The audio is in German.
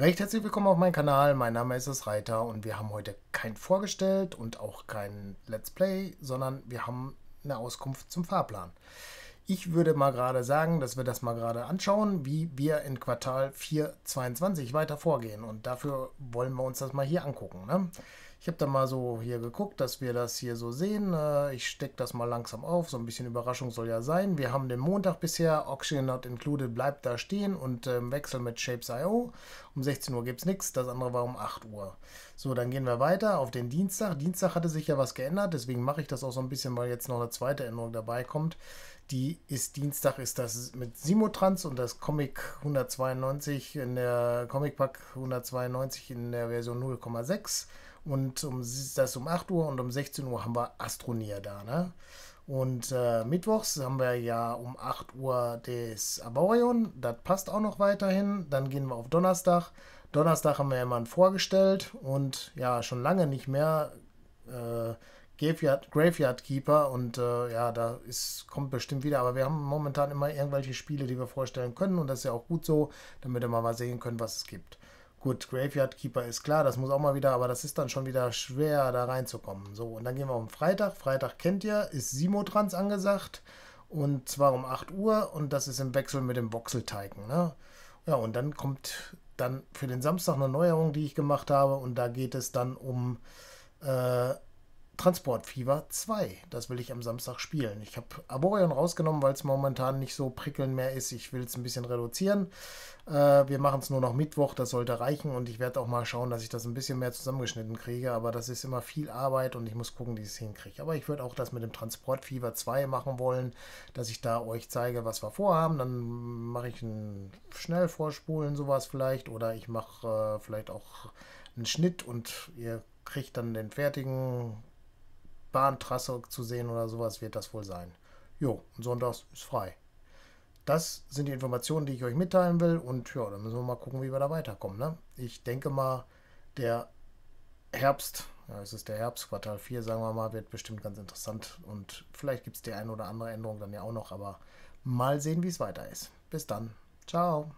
Recht herzlich willkommen auf meinem Kanal, mein Name ist es Reiter und wir haben heute kein Vorgestellt und auch kein Let's Play, sondern wir haben eine Auskunft zum Fahrplan. Ich würde mal gerade sagen, dass wir das mal gerade anschauen, wie wir in Quartal 422 weiter vorgehen und dafür wollen wir uns das mal hier angucken. Ne? Ich habe dann mal so hier geguckt, dass wir das hier so sehen. Ne? ich stecke das mal langsam auf. So ein bisschen Überraschung soll ja sein. Wir haben den Montag bisher. Oxygen Not Included bleibt da stehen und im ähm, Wechsel mit Shapes.io. Um 16 Uhr gibt es nichts. Das andere war um 8 Uhr. So, dann gehen wir weiter auf den Dienstag. Dienstag hatte sich ja was geändert. Deswegen mache ich das auch so ein bisschen, weil jetzt noch eine zweite Änderung dabei kommt. Die ist Dienstag, ist das mit Simotrans und das Comic 192 in der Comic Pack 192 in der Version 0,6 und um, das um 8 Uhr und um 16 Uhr haben wir Astronier da. Ne? Und äh, mittwochs haben wir ja um 8 Uhr das Aborion. Das passt auch noch weiterhin. Dann gehen wir auf Donnerstag. Donnerstag haben wir jemanden vorgestellt und ja, schon lange nicht mehr. Äh, Graveyard, Graveyard, Keeper und äh, ja, da ist, kommt bestimmt wieder, aber wir haben momentan immer irgendwelche Spiele, die wir vorstellen können und das ist ja auch gut so, damit wir mal sehen können, was es gibt. Gut, Graveyard Keeper ist klar, das muss auch mal wieder, aber das ist dann schon wieder schwer, da reinzukommen. So, und dann gehen wir um Freitag. Freitag kennt ihr, ist Simotrans angesagt. Und zwar um 8 Uhr und das ist im Wechsel mit dem Voxelteigen. Ne? Ja, und dann kommt dann für den Samstag eine Neuerung, die ich gemacht habe. Und da geht es dann um äh, Transport Fever 2. Das will ich am Samstag spielen. Ich habe Arborion rausgenommen, weil es momentan nicht so prickeln mehr ist. Ich will es ein bisschen reduzieren. Äh, wir machen es nur noch Mittwoch, das sollte reichen. Und ich werde auch mal schauen, dass ich das ein bisschen mehr zusammengeschnitten kriege. Aber das ist immer viel Arbeit und ich muss gucken, wie ich es hinkriege. Aber ich würde auch das mit dem Transport Fever 2 machen wollen, dass ich da euch zeige, was wir vorhaben. Dann mache ich ein Schnellvorspulen, sowas vielleicht. Oder ich mache äh, vielleicht auch einen Schnitt und ihr kriegt dann den fertigen Bahntrasse zu sehen oder sowas wird das wohl sein. Jo, und sonntags ist frei. Das sind die Informationen, die ich euch mitteilen will und ja, dann müssen wir mal gucken, wie wir da weiterkommen. Ne? Ich denke mal, der Herbst, ja, es ist der Herbst, Quartal 4, sagen wir mal, wird bestimmt ganz interessant und vielleicht gibt es die eine oder andere Änderung dann ja auch noch, aber mal sehen, wie es weiter ist. Bis dann. Ciao.